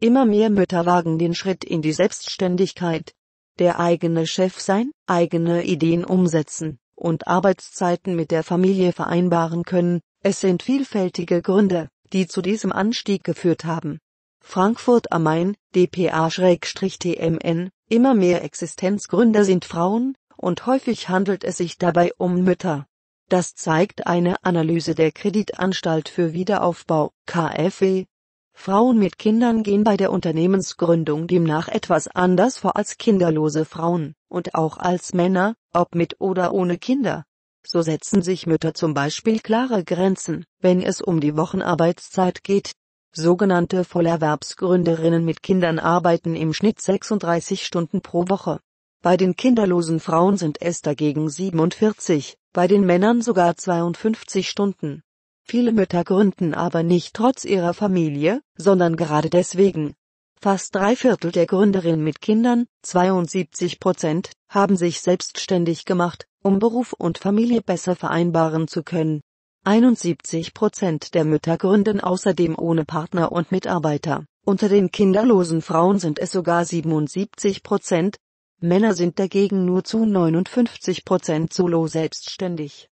Immer mehr Mütter wagen den Schritt in die Selbstständigkeit. Der eigene Chef sein, eigene Ideen umsetzen und Arbeitszeiten mit der Familie vereinbaren können. Es sind vielfältige Gründe, die zu diesem Anstieg geführt haben. Frankfurt am Main, DPA-TMN, immer mehr Existenzgründer sind Frauen, und häufig handelt es sich dabei um Mütter. Das zeigt eine Analyse der Kreditanstalt für Wiederaufbau, KfW, Frauen mit Kindern gehen bei der Unternehmensgründung demnach etwas anders vor als kinderlose Frauen, und auch als Männer, ob mit oder ohne Kinder. So setzen sich Mütter zum Beispiel klare Grenzen, wenn es um die Wochenarbeitszeit geht. Sogenannte Vollerwerbsgründerinnen mit Kindern arbeiten im Schnitt 36 Stunden pro Woche. Bei den kinderlosen Frauen sind es dagegen 47, bei den Männern sogar 52 Stunden. Viele Mütter gründen aber nicht trotz ihrer Familie, sondern gerade deswegen. Fast drei Viertel der Gründerinnen mit Kindern, 72 Prozent, haben sich selbstständig gemacht, um Beruf und Familie besser vereinbaren zu können. 71 Prozent der Mütter gründen außerdem ohne Partner und Mitarbeiter. Unter den kinderlosen Frauen sind es sogar 77 Prozent. Männer sind dagegen nur zu 59 Prozent solo selbstständig.